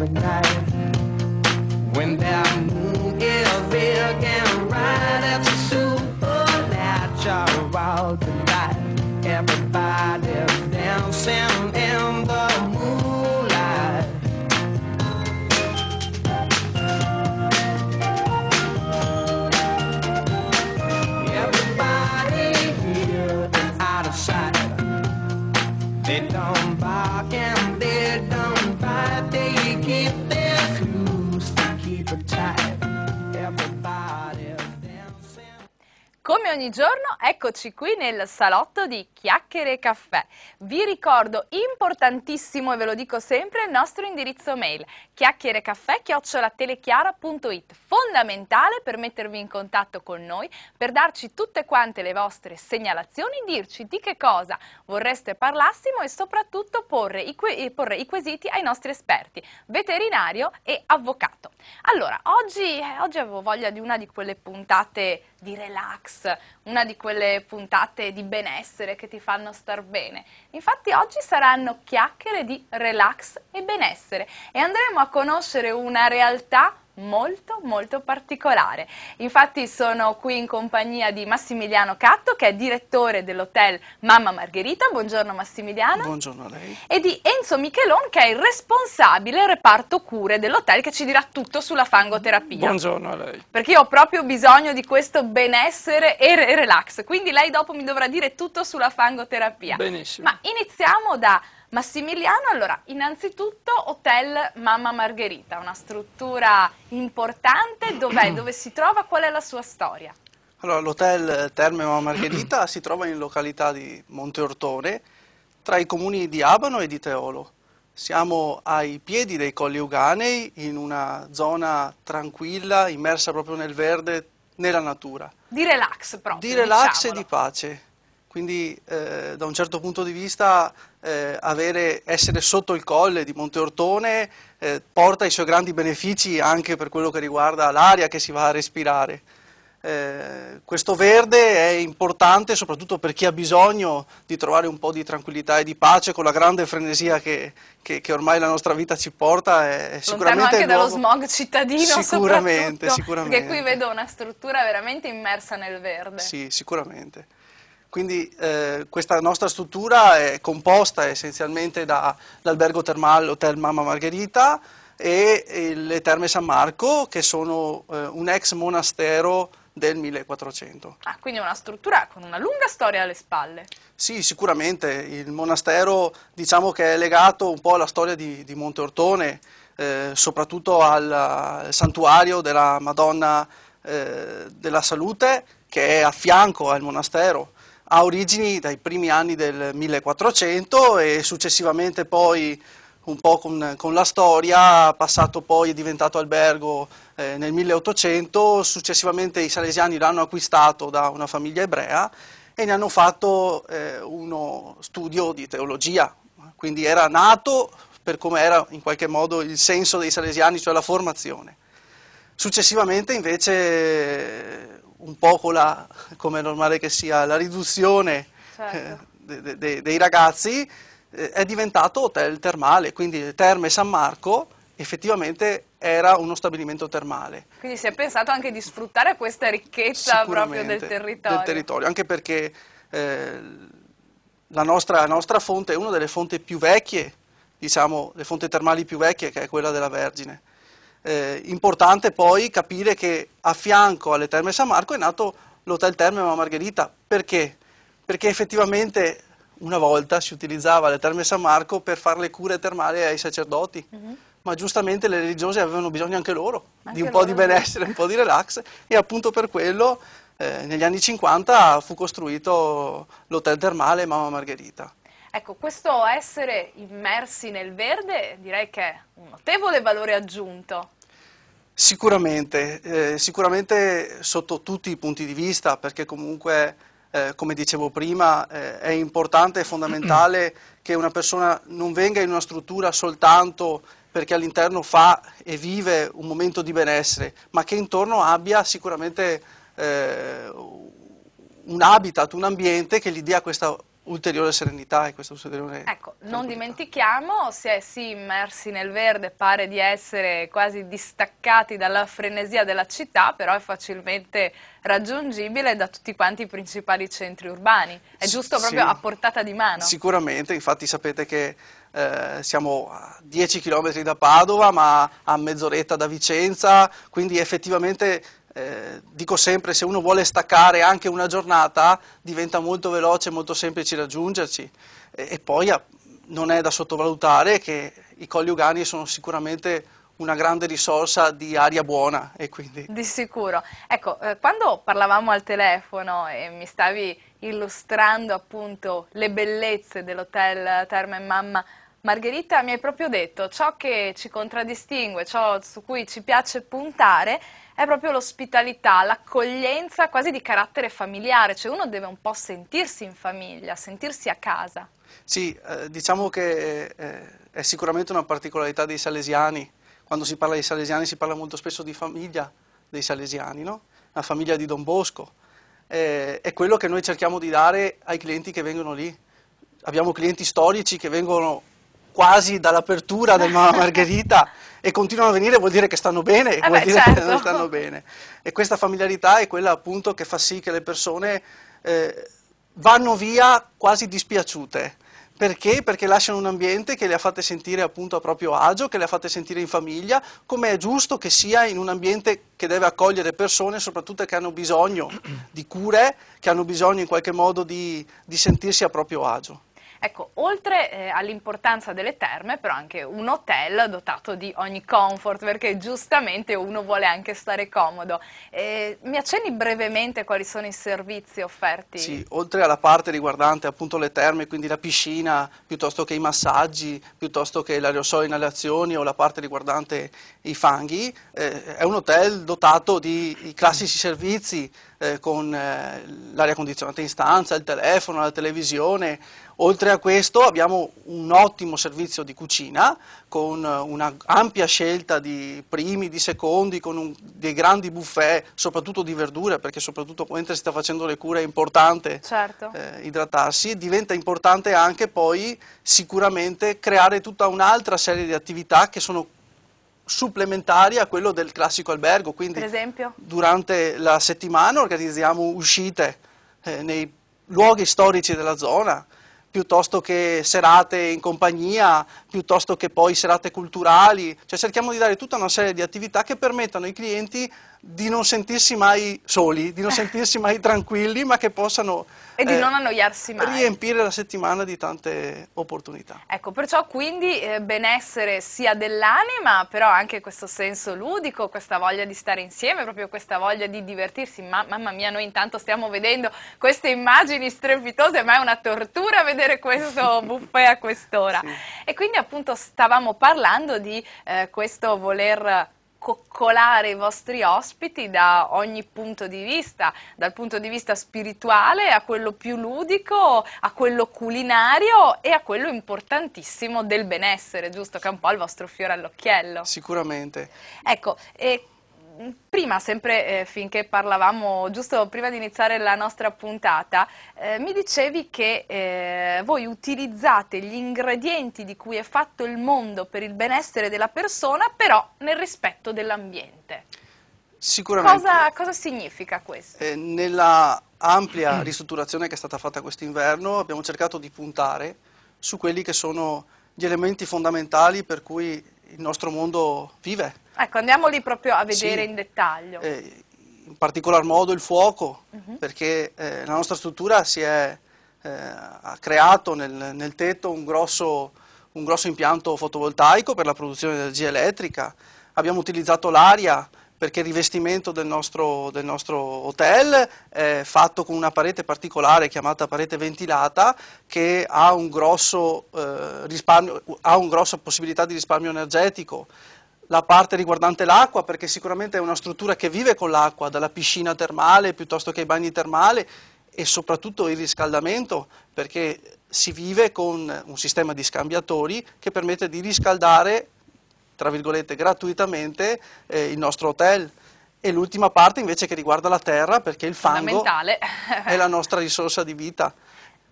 a night. Come ogni giorno, eccoci qui nel salotto di Chiacchiere e Caffè. Vi ricordo, importantissimo e ve lo dico sempre, il nostro indirizzo mail chiacchierecaffè.telechiara.it fondamentale per mettervi in contatto con noi, per darci tutte quante le vostre segnalazioni, dirci di che cosa vorreste parlassimo e soprattutto porre i, eh, porre i quesiti ai nostri esperti, veterinario e avvocato. Allora, oggi, eh, oggi avevo voglia di una di quelle puntate di relax, una di quelle puntate di benessere che ti fanno star bene. Infatti oggi saranno chiacchiere di relax e benessere e andremo a conoscere una realtà molto molto particolare. Infatti sono qui in compagnia di Massimiliano Catto che è direttore dell'hotel Mamma Margherita, buongiorno Massimiliano. Buongiorno a lei. E di Enzo Michelon che è il responsabile reparto cure dell'hotel che ci dirà tutto sulla fangoterapia. Buongiorno a lei. Perché io ho proprio bisogno di questo benessere e relax, quindi lei dopo mi dovrà dire tutto sulla fangoterapia. Benissimo. Ma iniziamo da Massimiliano, allora, innanzitutto Hotel Mamma Margherita, una struttura importante, dov'è, dove si trova, qual è la sua storia? Allora, l'hotel Terme Mamma Margherita si trova in località di Monte Ortone, tra i comuni di Abano e di Teolo. Siamo ai piedi dei Colli Uganei, in una zona tranquilla, immersa proprio nel verde, nella natura. Di relax proprio, Di relax diciamolo. e di pace. Quindi, eh, da un certo punto di vista eh, avere, essere sotto il colle di Monte Ortone eh, porta i suoi grandi benefici anche per quello che riguarda l'aria che si va a respirare. Eh, questo verde è importante soprattutto per chi ha bisogno di trovare un po' di tranquillità e di pace con la grande frenesia che, che, che ormai la nostra vita ci porta. È, è sicuramente anche dallo smog cittadino sicuramente, sicuramente. Perché qui vedo una struttura veramente immersa nel verde. Sì, sicuramente. Quindi eh, questa nostra struttura è composta essenzialmente dall'albergo termale Hotel Mamma Margherita e le Terme San Marco che sono eh, un ex monastero del 1400. Ah, quindi è una struttura con una lunga storia alle spalle. Sì, sicuramente. Il monastero diciamo che è legato un po' alla storia di, di Monte Ortone, eh, soprattutto al, al, santuario della Madonna eh, della Salute che è a fianco al monastero ha origini dai primi anni del 1400 e successivamente poi un po' con, con la storia, passato poi è diventato albergo eh, nel 1800, successivamente i salesiani l'hanno acquistato da una famiglia ebrea e ne hanno fatto eh, uno studio di teologia, quindi era nato per come era in qualche modo il senso dei salesiani, cioè la formazione. Successivamente invece un poco la, come è normale che sia, la riduzione eh, certo. eh, de, de, dei ragazzi, eh, è diventato hotel termale, quindi Terme San Marco effettivamente era uno stabilimento termale. Quindi si è pensato anche di sfruttare questa ricchezza proprio del territorio. Del territorio, anche perché eh, la, nostra, la nostra fonte è una delle fonti più vecchie, diciamo, le fonti termali più vecchie, che è quella della Vergine eh, importante poi capire che a fianco alle Terme San Marco è nato l'Hotel Terme Ma Margherita. Perché? Perché effettivamente una volta si utilizzava le Terme San Marco per fare le cure termali ai sacerdoti. Mm -hmm ma giustamente le religiose avevano bisogno anche loro anche di un loro po' di eh. benessere, un po' di relax e appunto per quello eh, negli anni 50 fu costruito l'hotel termale Mamma Margherita. Ecco, questo essere immersi nel verde direi che è un notevole valore aggiunto. Sicuramente, eh, sicuramente sotto tutti i punti di vista, perché comunque, eh, come dicevo prima, eh, è importante e fondamentale che una persona non venga in una struttura soltanto perché all'interno fa e vive un momento di benessere, ma che intorno abbia sicuramente eh, un habitat, un ambiente che gli dia questa ulteriore serenità e questa ulteriore... Ecco, non dimentichiamo, si è, sì immersi nel verde pare di essere quasi distaccati dalla frenesia della città, però è facilmente raggiungibile da tutti quanti i principali centri urbani. È giusto proprio sì, a portata di mano. Sicuramente, infatti sapete che eh, siamo a 10 km da Padova, ma a mezz'oretta da Vicenza, quindi effettivamente eh, dico sempre, se uno vuole staccare anche una giornata, diventa molto veloce, molto semplice raggiungerci. E, e poi ah, non è da sottovalutare che i colli ugani sono sicuramente una grande risorsa di aria buona e quindi... Di sicuro. Ecco, eh, quando parlavamo al telefono e mi stavi illustrando appunto le bellezze dell'hotel Terme Mamma Margherita mi hai proprio detto, ciò che ci contraddistingue, ciò su cui ci piace puntare è proprio l'ospitalità, l'accoglienza quasi di carattere familiare, cioè uno deve un po' sentirsi in famiglia, sentirsi a casa. Sì, eh, diciamo che eh, è sicuramente una particolarità dei salesiani, quando si parla di salesiani si parla molto spesso di famiglia dei salesiani, no? la famiglia di Don Bosco, eh, è quello che noi cerchiamo di dare ai clienti che vengono lì. Abbiamo clienti storici che vengono quasi dall'apertura del Mamma Margherita e continuano a venire vuol dire che stanno bene, eh vuol beh, dire certo. che non stanno bene. E questa familiarità è quella appunto che fa sì che le persone eh, vanno via quasi dispiaciute. Perché? Perché lasciano un ambiente che le ha fatte sentire appunto a proprio agio, che le ha fatte sentire in famiglia, come è giusto che sia in un ambiente che deve accogliere persone, soprattutto che hanno bisogno di cure, che hanno bisogno in qualche modo di, di sentirsi a proprio agio. Ecco, oltre eh, all'importanza delle terme, però anche un hotel dotato di ogni comfort, perché giustamente uno vuole anche stare comodo. Eh, mi accenni brevemente quali sono i servizi offerti? Sì, oltre alla parte riguardante appunto le terme, quindi la piscina, piuttosto che i massaggi, piuttosto che l'aerosol inalazioni o la parte riguardante i fanghi, eh, è un hotel dotato di i classici servizi eh, con eh, l'aria condizionata in stanza, il telefono, la televisione, Oltre a questo abbiamo un ottimo servizio di cucina con eh, un'ampia scelta di primi, di secondi, con un, dei grandi buffet, soprattutto di verdure, perché soprattutto mentre si sta facendo le cure è importante certo. eh, idratarsi. Diventa importante anche poi sicuramente creare tutta un'altra serie di attività che sono supplementari a quello del classico albergo, quindi durante la settimana organizziamo uscite eh, nei luoghi storici della zona, piuttosto che serate in compagnia, piuttosto che poi serate culturali, cioè cerchiamo di dare tutta una serie di attività che permettano ai clienti di non sentirsi mai soli, di non sentirsi mai tranquilli, ma che possano e di eh, non annoiarsi mai. Riempire la settimana di tante opportunità. Ecco, perciò quindi eh, benessere sia dell'anima, però anche questo senso ludico, questa voglia di stare insieme, proprio questa voglia di divertirsi. Ma, mamma mia, noi intanto stiamo vedendo queste immagini strepitose, ma è una tortura vedere questo buffet a quest'ora. Sì. E quindi appunto stavamo parlando di eh, questo voler coccolare i vostri ospiti da ogni punto di vista, dal punto di vista spirituale a quello più ludico, a quello culinario e a quello importantissimo del benessere, giusto? Che è un po' il vostro fiore all'occhiello. Sicuramente. Ecco, e prima, sempre eh, finché parlavamo, giusto prima di iniziare la nostra puntata, eh, mi dicevi che eh, voi utilizzate gli ingredienti di cui è fatto il mondo per il benessere della persona, però nel rispetto dell'ambiente. Sicuramente. Cosa, cosa, significa questo? Eh, nella ampia ristrutturazione che è stata fatta quest'inverno abbiamo cercato di puntare su quelli che sono gli elementi fondamentali per cui il nostro mondo vive, Ecco, andiamo lì proprio a vedere sì. in dettaglio. Eh, in particolar modo il fuoco, uh mhm. -huh. perché eh, la nostra struttura si è, eh, ha creato nel, nel tetto un grosso, un grosso impianto fotovoltaico per la produzione di energia elettrica, abbiamo utilizzato l'aria perché il rivestimento del nostro, del nostro, hotel è fatto con una parete particolare chiamata parete ventilata che ha, un grosso, eh, risparmio, ha una grossa possibilità di risparmio energetico la parte riguardante l'acqua, perché sicuramente è una struttura che vive con l'acqua, dalla piscina termale piuttosto che ai bagni termali e soprattutto il riscaldamento, perché si vive con un sistema di scambiatori che permette di riscaldare, tra virgolette, gratuitamente eh, il nostro hotel. E l'ultima parte invece che riguarda la terra, perché il fango è la nostra risorsa di vita.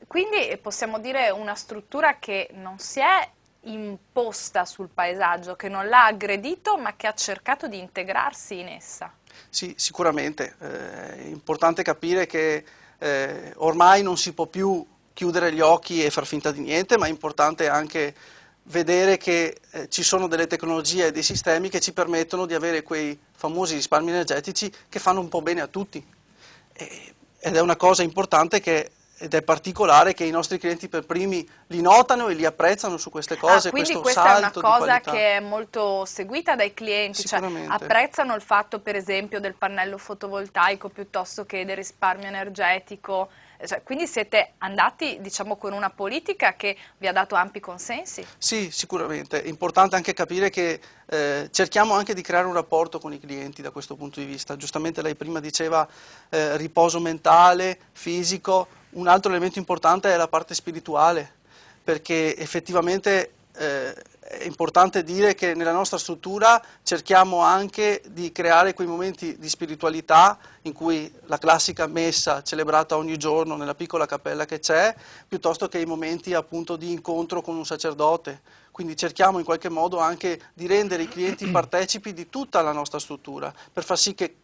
Quindi possiamo dire una struttura che non si è imposta sul paesaggio, che non l'ha aggredito ma che ha cercato di integrarsi in essa. Sì, sicuramente. Eh, è importante capire che eh, ormai non si può più chiudere gli occhi e far finta di niente, ma è importante anche vedere che eh, ci sono delle tecnologie e dei sistemi che ci permettono di avere quei famosi risparmi energetici che fanno un po' bene a tutti. E, ed è una cosa importante che ed è particolare che i nostri clienti per primi li notano e li apprezzano su queste ah, cose. Ah, quindi questa è una cosa che è molto seguita dai clienti, cioè apprezzano il fatto per esempio del pannello fotovoltaico piuttosto che del risparmio energetico, eh, cioè, quindi siete andati diciamo, con una politica che vi ha dato ampi consensi? Sì, sicuramente, è importante anche capire che eh, cerchiamo anche di creare un rapporto con i clienti da questo punto di vista, giustamente lei prima diceva eh, riposo mentale, fisico, un altro elemento importante è la parte spirituale, perché effettivamente eh, è importante dire che nella nostra struttura cerchiamo anche di creare quei momenti di spiritualità in cui la classica messa celebrata ogni giorno nella piccola cappella che c'è, piuttosto che i momenti appunto di incontro con un sacerdote. Quindi cerchiamo in qualche modo anche di rendere i clienti partecipi di tutta la nostra struttura, per far sì che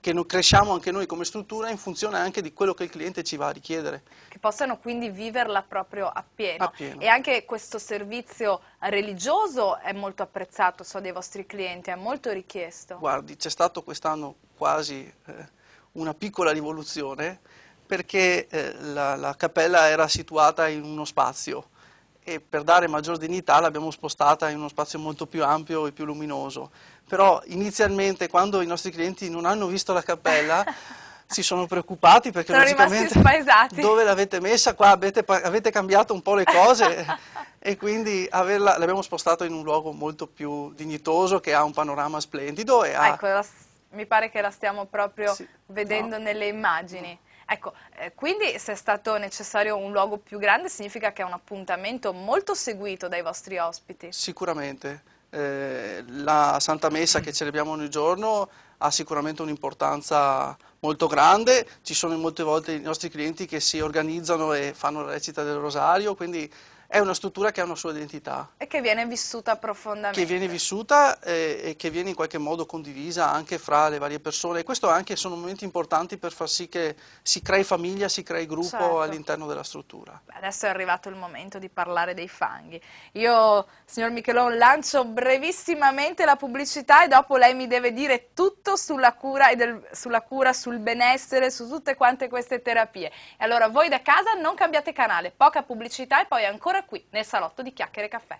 che cresciamo anche noi come struttura in funzione anche di quello che il cliente ci va a richiedere. Che possano quindi viverla proprio appieno. appieno. E anche questo servizio religioso è molto apprezzato, so, dai vostri clienti, è molto richiesto. Guardi, c'è stato quest'anno quasi eh, una piccola rivoluzione perché eh, la, la cappella era situata in uno spazio e per dare maggior dignità l'abbiamo spostata in uno spazio molto più ampio e più luminoso. Però inizialmente quando i nostri clienti non hanno visto la cappella si sono preoccupati perché sono logicamente dove l'avete messa qua avete, avete, cambiato un po' le cose e quindi l'abbiamo spostata in un luogo molto più dignitoso che ha un panorama splendido. E ha... Ecco, mi pare che la stiamo proprio sì, vedendo no. nelle immagini. Ecco, eh, quindi se è stato necessario un luogo più grande significa che è un appuntamento molto seguito dai vostri ospiti. Sicuramente, eh, la Santa Messa che celebriamo ogni giorno ha sicuramente un'importanza molto grande, ci sono molte volte i nostri clienti che si organizzano e fanno la recita del rosario, quindi è una struttura che ha una sua identità. E che viene vissuta profondamente. Che viene vissuta e, eh, e, che viene in qualche modo condivisa anche fra le varie persone. E questo anche sono momenti importanti per far sì che si crei famiglia, si crei gruppo certo. all'interno della struttura. Adesso è arrivato il momento di parlare dei fanghi. Io, signor Michelon, lancio brevissimamente la pubblicità e dopo lei mi deve dire tutto sulla cura, del, sulla cura sul benessere, su tutte quante queste terapie. E allora voi da casa non cambiate canale, poca pubblicità e poi ancora qui nel salotto di Chiacchiere Caffè.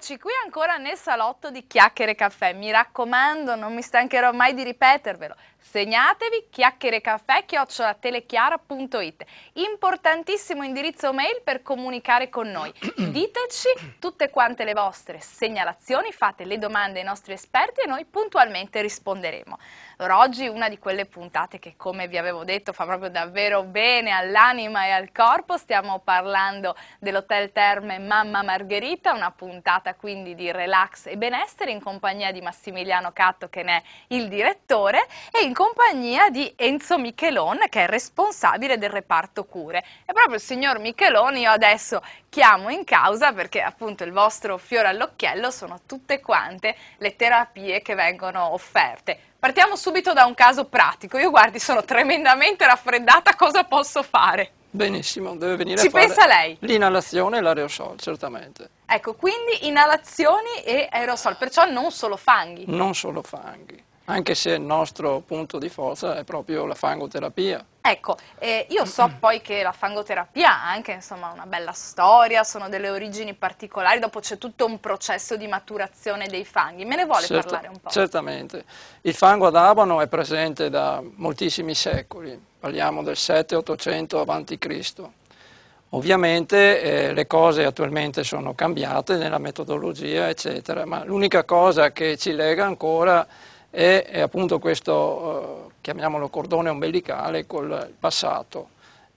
Eccoci qui ancora nel salotto di Chiacchiere Caffè. Mi raccomando, non mi stancherò mai di ripetervelo. Segnatevi chiacchierecaffè chiocciolatelechiara.it Importantissimo indirizzo mail per comunicare con noi. Diteci tutte quante le vostre segnalazioni, fate le domande ai nostri esperti e noi puntualmente risponderemo. Allora, oggi una di quelle puntate che come vi avevo detto fa proprio davvero bene all'anima e al corpo. Stiamo parlando dell'Hotel Terme Mamma Margherita, una puntata quindi di relax e benessere in compagnia di Massimiliano Catto che ne è il direttore e in compagnia di Enzo Michelon che è responsabile del reparto cure. E proprio il signor Michelon io adesso chiamo in causa perché appunto il vostro fiore all'occhiello sono tutte quante le terapie che vengono offerte. Partiamo subito da un caso pratico. Io guardi sono tremendamente raffreddata, cosa posso fare? Benissimo, deve venire Ci a fare pensa lei. l'inalazione e l'aerosol, certamente. Ecco, quindi inalazioni e aerosol, perciò non solo fanghi. Non solo fanghi anche se il nostro punto di forza è proprio la fangoterapia. Ecco, eh, io so poi che la fangoterapia ha anche insomma, una bella storia, sono delle origini particolari, dopo c'è tutto un processo di maturazione dei fanghi, me ne vuole Certa, parlare un po'? Certamente, il fango ad abano è presente da moltissimi secoli, parliamo del 7-800 a.C., Ovviamente eh, le cose attualmente sono cambiate nella metodologia, eccetera, ma l'unica cosa che ci lega ancora è, appunto questo, eh, chiamiamolo cordone ombelicale col passato,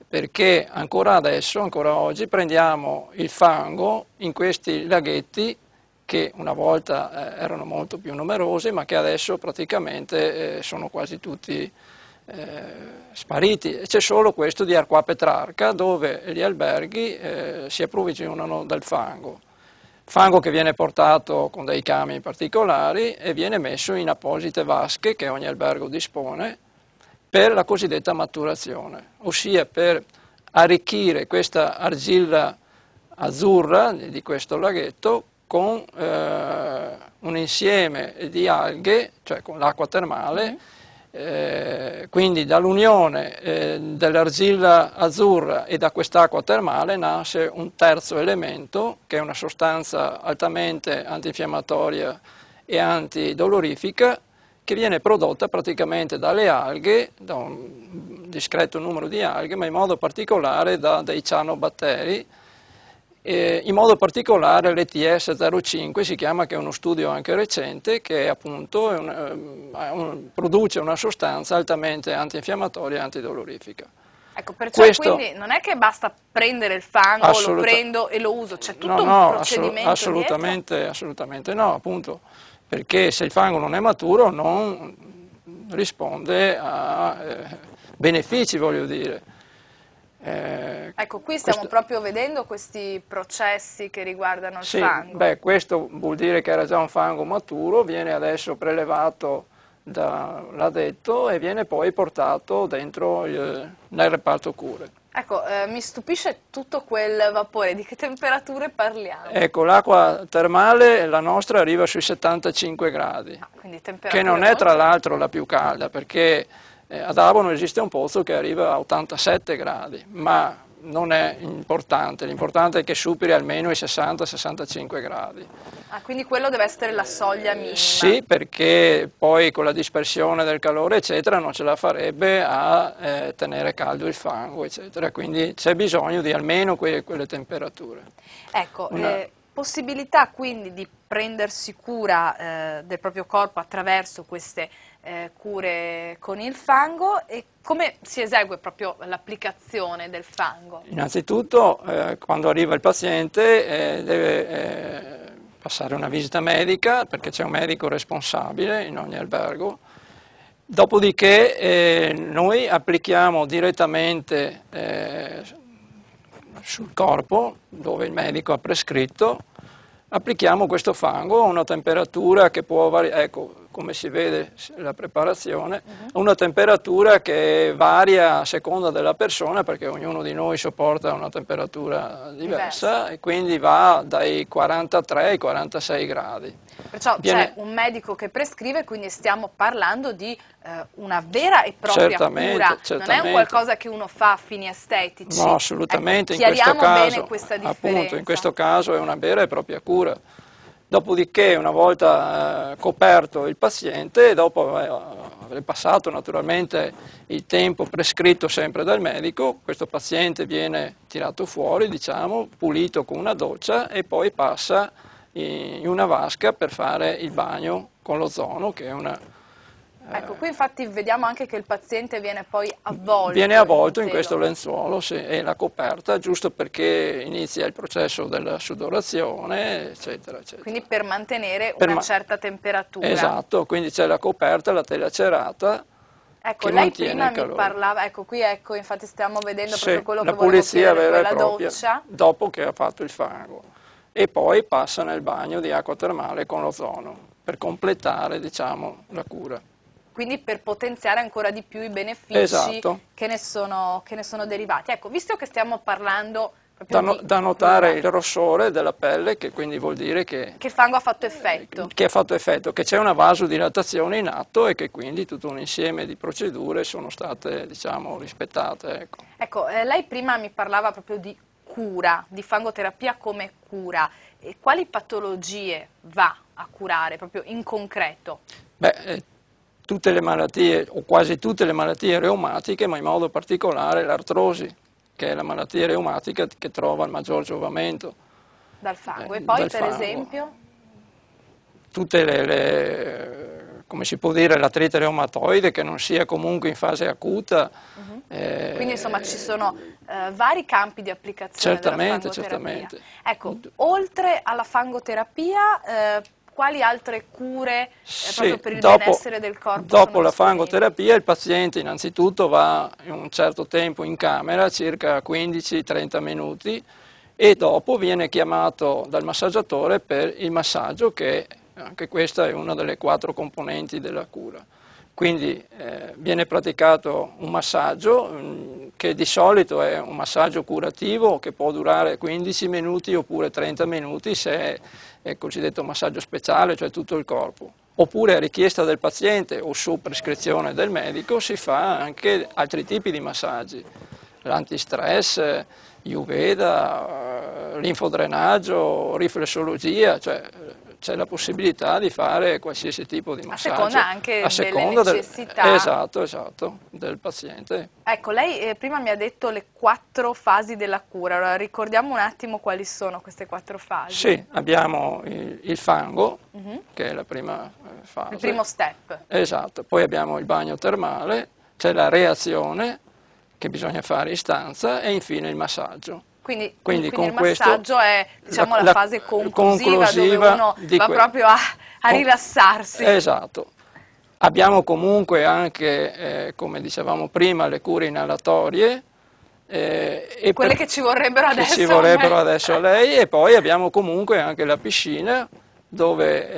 perché ancora adesso, ancora oggi, prendiamo il fango in questi laghetti che una volta eh, erano molto più numerosi, ma che adesso praticamente eh, sono quasi tutti spariti. C'è solo questo di Arqua Petrarca, dove gli alberghi si approvvigionano del fango. Fango che viene portato con dei camion particolari e viene messo in apposite vasche che ogni albergo dispone per la cosiddetta maturazione, ossia per arricchire questa argilla azzurra di questo laghetto con eh, un insieme di alghe, cioè con l'acqua termale, mm-hmm. Eh, quindi dall'unione eh, dell'argilla azzurra e da quest'acqua termale nasce un terzo elemento che è una sostanza altamente antinfiammatoria e antidolorifica che viene prodotta praticamente dalle alghe, da un discreto numero di alghe, ma in modo particolare da dei cianobatteri, eh, in modo particolare l'ETS 05 si chiama, che è uno studio anche recente, che appunto un, ehm, un, produce una sostanza altamente antinfiammatoria e antidolorifica. Ecco, perciò Questo, quindi non è che basta prendere il fango, assoluta, lo prendo e lo uso, c'è tutto no, no, un procedimento assolutamente, assolutamente no, appunto, perché se il fango non è maturo non risponde a eh, benefici, voglio dire. Eh, ecco, qui stiamo questo... proprio vedendo questi processi che riguardano il sì, fango. Beh, questo vuol dire che era già un fango maturo, viene adesso prelevato detto e viene poi portato dentro il, eh, nel reparto cure. Ecco, eh, mi stupisce tutto quel vapore, di che temperature parliamo? Ecco, l'acqua termale, la nostra, arriva sui 75 gradi, ah, che non è tra l'altro la più calda, perché eh, ad Avono esiste un pozzo che arriva a 87 gradi, ma non è importante, l'importante è che superi almeno i 60-65 gradi. Ah, quindi quello deve essere la soglia minima? sì, perché poi con la dispersione del calore eccetera non ce la farebbe a eh, tenere caldo il fango eccetera, quindi c'è bisogno di almeno que quelle temperature. Ecco, Una... eh, possibilità quindi di prendersi cura eh, del proprio corpo attraverso queste eh, cure con il fango e come si esegue proprio l'applicazione del fango? Innanzitutto eh, quando arriva il paziente eh, deve eh, passare una visita medica perché c'è un medico responsabile in ogni albergo, dopodiché eh, noi applichiamo direttamente eh, sul corpo dove il medico ha prescritto applichiamo questo fango a una temperatura che può variare, ecco, come si vede la preparazione, a una temperatura che varia a seconda della persona perché ognuno di noi sopporta una temperatura diversa, diversa. e quindi va dai 43 ai 46 gradi. Perciò Viene... c'è un medico che prescrive, quindi stiamo parlando di eh, una vera e propria certamente, cura, certamente. non è un qualcosa che uno fa a fini estetici. No, assolutamente, ecco, in questo caso, appunto, in questo caso è una vera e propria cura. Dopodiché, una volta eh, coperto il paziente, dopo eh, aver passato naturalmente il tempo prescritto sempre dal medico, questo paziente viene tirato fuori, diciamo, pulito con una doccia e poi passa in una vasca per fare il bagno con l'ozono, che è una eh. Ecco, qui infatti vediamo anche che il paziente viene poi avvolto. Viene avvolto in questo lenzuolo sì, e la coperta, giusto perché inizia il processo della sudorazione, eccetera, eccetera. Quindi per mantenere per una ma certa temperatura. Esatto, quindi c'è la coperta, la tela cerata. Ecco, lei prima mi parlava, ecco qui, ecco, infatti stiamo vedendo sì, proprio quello che volevo dire, la quella propria, doccia. Dopo che ha fatto il fango. E poi passa nel bagno di acqua termale con l'ozono per completare, diciamo, la cura quindi per potenziare ancora di più i benefici esatto. che, ne sono, che, ne sono, derivati. Ecco, visto che stiamo parlando... Da, no, da, notare il rossore della pelle, che quindi vuol dire che... Che il fango ha fatto effetto. Che ha fatto effetto, che c'è una vasodilatazione in atto e che quindi tutto un insieme di procedure sono state, diciamo, rispettate. Ecco, ecco eh, lei prima mi parlava proprio di cura, di fangoterapia come cura. E quali patologie va a curare, proprio in concreto? Beh, eh, tutte le malattie, o quasi tutte le malattie reumatiche, ma in modo particolare l'artrosi, che è la malattia reumatica che trova il maggior giovamento. Dal fango, eh, e poi per fango. esempio? Tutte le, le, come si può dire, l'artrite reumatoide che non sia comunque in fase acuta. Uh mhm. -huh. eh, Quindi insomma ci sono eh, vari campi di applicazione certamente, Certamente, Ecco, oltre alla fangoterapia eh, quali altre cure eh, sì, proprio per il dopo, benessere del corpo? Dopo la fangoterapia il paziente innanzitutto va un certo tempo in camera, circa 15-30 minuti, e dopo viene chiamato dal massaggiatore per il massaggio che anche questa è una delle quattro componenti della cura. Quindi eh, viene praticato un massaggio mh, mm, che di solito è un massaggio curativo che può durare 15 minuti oppure 30 minuti se è il cosiddetto massaggio speciale, cioè tutto il corpo. Oppure a richiesta del paziente o su prescrizione del medico si fa anche altri tipi di massaggi, l'antistress, Juveda, eh, linfodrenaggio, riflessologia, cioè c'è la possibilità di fare qualsiasi tipo di massaggio. A seconda anche a seconda delle necessità. Del, esatto, esatto, del paziente. Ecco, lei eh, prima mi ha detto le quattro fasi della cura, allora, ricordiamo un attimo quali sono queste quattro fasi. Sì, abbiamo il, il fango, uh mhm. -huh. che è la prima eh, fase. Il primo step. Esatto, poi abbiamo il bagno termale, c'è la reazione che bisogna fare in stanza e infine il massaggio. Quindi, quindi, quindi il massaggio è diciamo, la, la, fase conclusiva, conclusiva dove uno va que- proprio a, a con- rilassarsi. Esatto. Abbiamo comunque anche, eh, come dicevamo prima, le cure inalatorie. Eh, Quelle per, che ci vorrebbero adesso. Ci vorrebbero adesso a lei e poi abbiamo comunque anche la piscina dove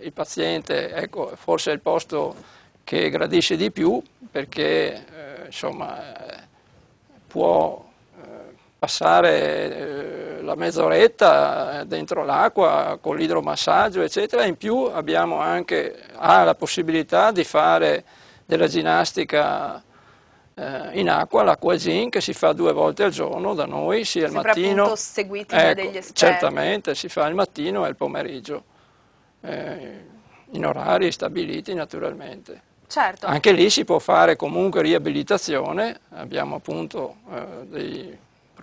eh, il paziente, ecco, forse è il posto che gradisce di più perché eh, insomma, eh, può passare eh, la mezz'oretta dentro l'acqua con l'idromassaggio eccetera, in più abbiamo anche ha la possibilità di fare della ginnastica eh, in acqua, l'acqua gin che si fa due volte al giorno da noi, sia il Sembra mattino, seguiti ecco, da degli esperti. certamente si fa il mattino e il pomeriggio, eh, in orari stabiliti naturalmente. Certo. Anche lì si può fare comunque riabilitazione, abbiamo appunto eh, dei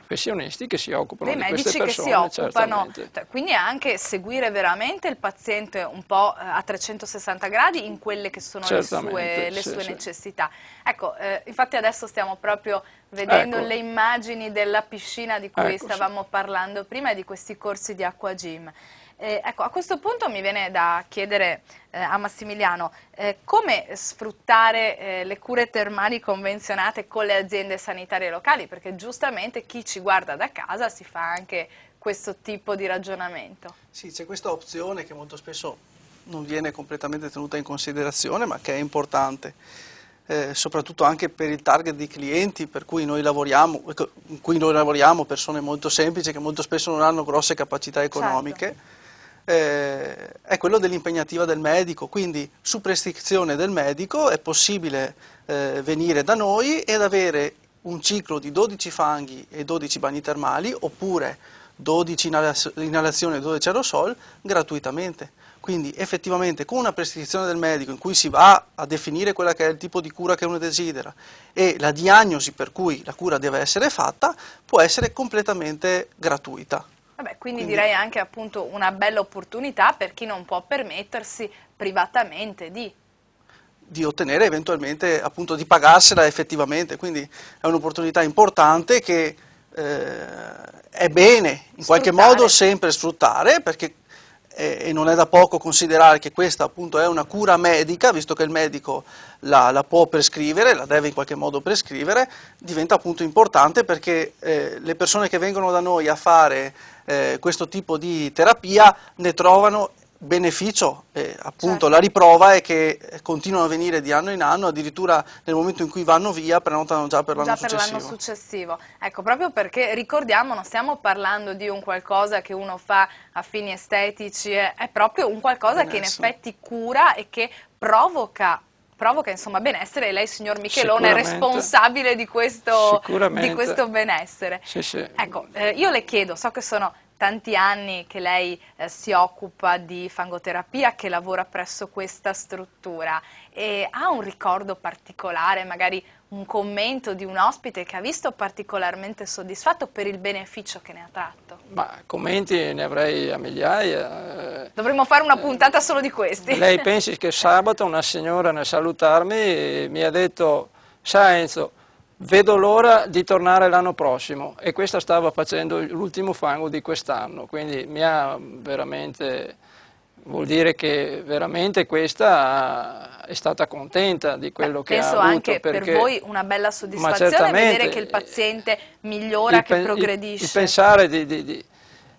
professionisti che si occupano Dei di queste persone. Dei medici che si occupano, certamente. Cioè, quindi anche seguire veramente il paziente un po' eh, a 360 gradi in quelle che sono certamente, le sue, le sì, sue sì. necessità. Ecco, eh, infatti adesso stiamo proprio vedendo ecco. le immagini della piscina di cui ecco, stavamo sì. parlando prima e di questi corsi di acqua gym. Eh, ecco, a questo punto mi viene da chiedere eh, a Massimiliano eh, come sfruttare eh, le cure termali convenzionate con le aziende sanitarie locali, perché giustamente chi ci guarda da casa si fa anche questo tipo di ragionamento. Sì, c'è questa opzione che molto spesso non viene completamente tenuta in considerazione, ma che è importante. Eh, soprattutto anche per il target di clienti per cui noi lavoriamo, ecco, in cui noi lavoriamo persone molto semplici che molto spesso non hanno grosse capacità economiche. Certo eh, è quello dell'impegnativa del medico, quindi su prescrizione del medico è possibile eh, venire da noi ed avere un ciclo di 12 fanghi e 12 bagni termali oppure 12 inalazioni e 12 aerosol gratuitamente. Quindi effettivamente con una prescrizione del medico in cui si va a definire quella che è il tipo di cura che uno desidera e la diagnosi per cui la cura deve essere fatta può essere completamente gratuita. Vabbè, quindi, quindi, direi anche appunto una bella opportunità per chi non può permettersi privatamente di di ottenere eventualmente appunto di pagarsela effettivamente, quindi è un'opportunità importante che eh, è bene in sfruttare. qualche modo sempre sfruttare perché e non è da poco considerare che questa appunto è una cura medica, visto che il medico la, la può prescrivere, la deve in qualche modo prescrivere, diventa appunto importante perché eh, le persone che vengono da noi a fare eh, questo tipo di terapia ne trovano beneficio, eh, appunto certo. la riprova è che continuano a venire di anno in anno, addirittura nel momento in cui vanno via prenotano già per l'anno successivo. successivo. Ecco, proprio perché ricordiamo, non stiamo parlando di un qualcosa che uno fa a fini estetici, è proprio un qualcosa Benissimo. Eh, che in effetti cura e che provoca provoca insomma benessere e lei signor Michelone è responsabile di questo, di questo benessere. Sì, sì. Ecco, eh, io le chiedo, so che sono tanti anni che lei eh, si occupa di fangoterapia, che lavora presso questa struttura e ha un ricordo particolare, magari un commento di un ospite che ha visto particolarmente soddisfatto per il beneficio che ne ha tratto? Ma commenti ne avrei a migliaia. Eh. Dovremmo fare una eh, puntata solo di questi. Lei pensi che sabato una signora nel salutarmi mi ha detto sai Enzo, vedo l'ora di tornare l'anno prossimo» e questa stava facendo l'ultimo fango di quest'anno, quindi mi ha veramente vuol dire che veramente questa è stata contenta di quello Beh, che ha ha Penso anche perché, per voi una bella soddisfazione vedere che il eh, paziente migliora, il, che progredisce. Il, il pensare di, di, di,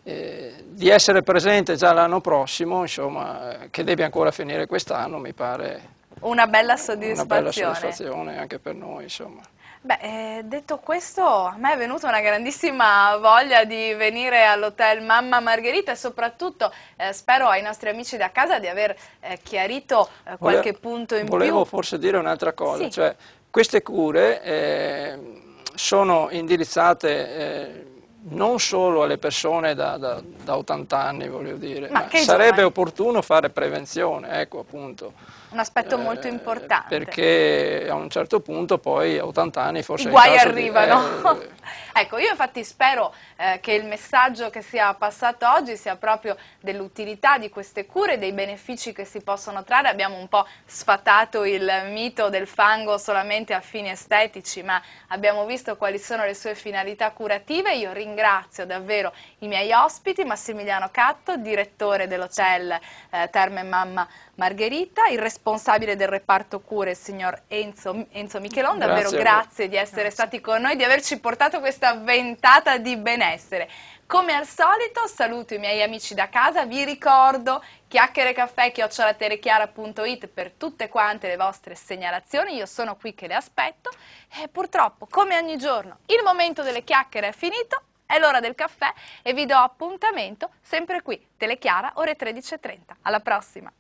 eh, di, essere presente già l'anno prossimo, insomma, che deve ancora finire quest'anno, mi pare una bella soddisfazione. Una bella soddisfazione anche per noi, insomma. Beh, eh, detto questo, a me è venuta una grandissima voglia di venire all'hotel Mamma Margherita e soprattutto eh, spero ai nostri amici da casa di aver eh, chiarito eh, qualche Vole punto in volevo più. Volevo forse dire un'altra cosa, sì. cioè queste cure eh, sono indirizzate non solo alle persone da, da, da 80 anni, voglio dire, ma, ma sarebbe giovani? opportuno fare prevenzione, ecco appunto. Un aspetto eh, molto importante. Perché a un certo punto poi a 80 anni forse... I guai arrivano. Di, eh, ecco, io infatti spero eh, che il messaggio che sia passato oggi sia proprio dell'utilità di queste cure, dei benefici che si possono trarre. Abbiamo un po' sfatato il mito del fango solamente a fini estetici, ma abbiamo visto quali sono le sue finalità curative. Io ringrazio ringrazio davvero i miei ospiti, Massimiliano Catto, direttore dell'hotel eh, Terme Mamma Margherita, il responsabile del reparto cure, il signor Enzo, Enzo Michelon, davvero grazie, grazie di essere grazie. stati con noi, di averci portato questa ventata di benessere. Come al solito saluto i miei amici da casa, vi ricordo chiacchierecaffè.it per tutte quante le vostre segnalazioni, io sono qui che le aspetto e purtroppo come ogni giorno il momento delle chiacchiere è finito, è l'ora del caffè e vi do appuntamento sempre qui, Telechiara, ore 13.30. Alla prossima!